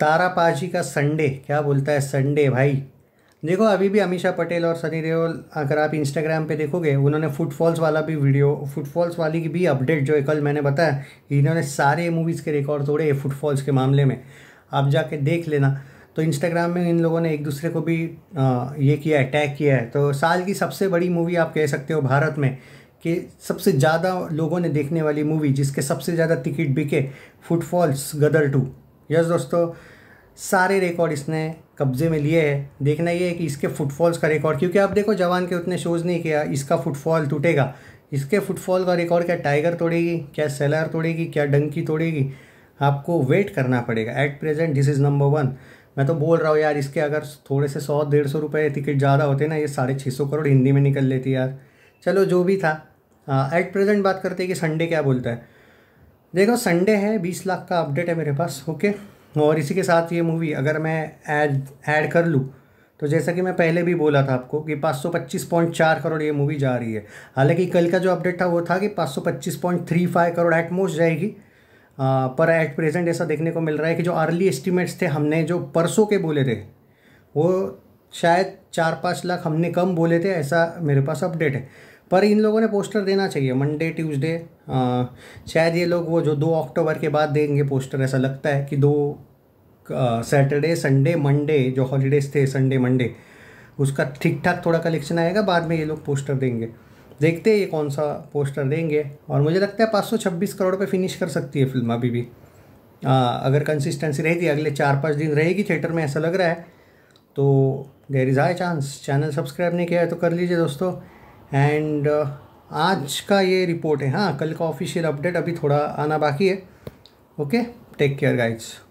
तारापाजी का संडे क्या बोलता है संडे भाई देखो अभी भी अमीषा पटेल और सनी देओल अगर आप इंस्टाग्राम पे देखोगे उन्होंने फुटफॉल्स वाला भी वीडियो फुटफॉल्स वाली की भी अपडेट जो है कल मैंने बताया इन्होंने सारे मूवीज़ के रिकॉर्ड तोड़े फुटफॉल्स के मामले में आप जाके देख लेना तो इंस्टाग्राम में इन लोगों ने एक दूसरे को भी आ, ये किया है टैग किया है तो साल की सबसे बड़ी मूवी आप कह सकते हो भारत में कि सबसे ज़्यादा लोगों ने देखने वाली मूवी जिसके सबसे ज़्यादा टिकट बिके फुटफॉल्स गदर टू यस दोस्तों सारे रिकॉर्ड इसने कब्जे में लिए है देखना ये है कि इसके फुटफॉल्स का रिकॉर्ड क्योंकि आप देखो जवान के उतने शोज़ नहीं किया इसका फुटफॉल टूटेगा इसके फुटफॉल का रिकॉर्ड क्या टाइगर तोड़ेगी क्या सेलर तोड़ेगी क्या डंकी तोड़ेगी आपको वेट करना पड़ेगा at present this is number one मैं तो बोल रहा हूँ यार इसके अगर थोड़े से सौ डेढ़ सौ रुपये टिकट ज़्यादा होते ना ये साढ़े छः सौ करोड़ हिंदी में निकल लेती यार चलो जो भी था एट हाँ, प्रेजेंट बात करते हैं कि संडे क्या बोलता है देखो संडे है बीस लाख का अपडेट है मेरे पास ओके और इसी के साथ ये मूवी अगर मैं ऐड ऐड कर लूँ तो जैसा कि मैं पहले भी बोला था आपको कि चार करोड़ ये मूवी जा रही है हालांकि कल का जो अपडेट था वो था कि फाइव करोड़ एट मोस्ट जाएगी आ, पर एट प्रेजेंट ऐसा देखने को मिल रहा है कि जो अर्ली एस्टिमेट्स थे हमने जो परसों के बोले थे वो शायद चार पाँच लाख हमने कम बोले थे ऐसा मेरे पास अपडेट है पर इन लोगों ने पोस्टर देना चाहिए मंडे ट्यूसडे शायद ये लोग वो जो दो अक्टूबर के बाद देंगे पोस्टर ऐसा लगता है कि दो सैटरडे संडे मंडे जो हॉलीडेज थे संडे मंडे उसका ठीक ठाक थोड़ा कलेक्शन आएगा बाद में ये लोग पोस्टर देंगे देखते हैं ये कौन सा पोस्टर देंगे और मुझे लगता है पाँच करोड़ पे फिनिश कर सकती है फिल्म अभी भी आ, अगर कंसिस्टेंसी रहेगी अगले चार पाँच दिन रहेगी थिएटर में ऐसा लग रहा है तो there is a chance channel subscribe नहीं किया है तो कर लीजिए दोस्तों एंड uh, आज का ये रिपोर्ट है हाँ कल का ऑफिशियल अपडेट अभी थोड़ा आना बाकी है ओके टेक केयर गाइड्स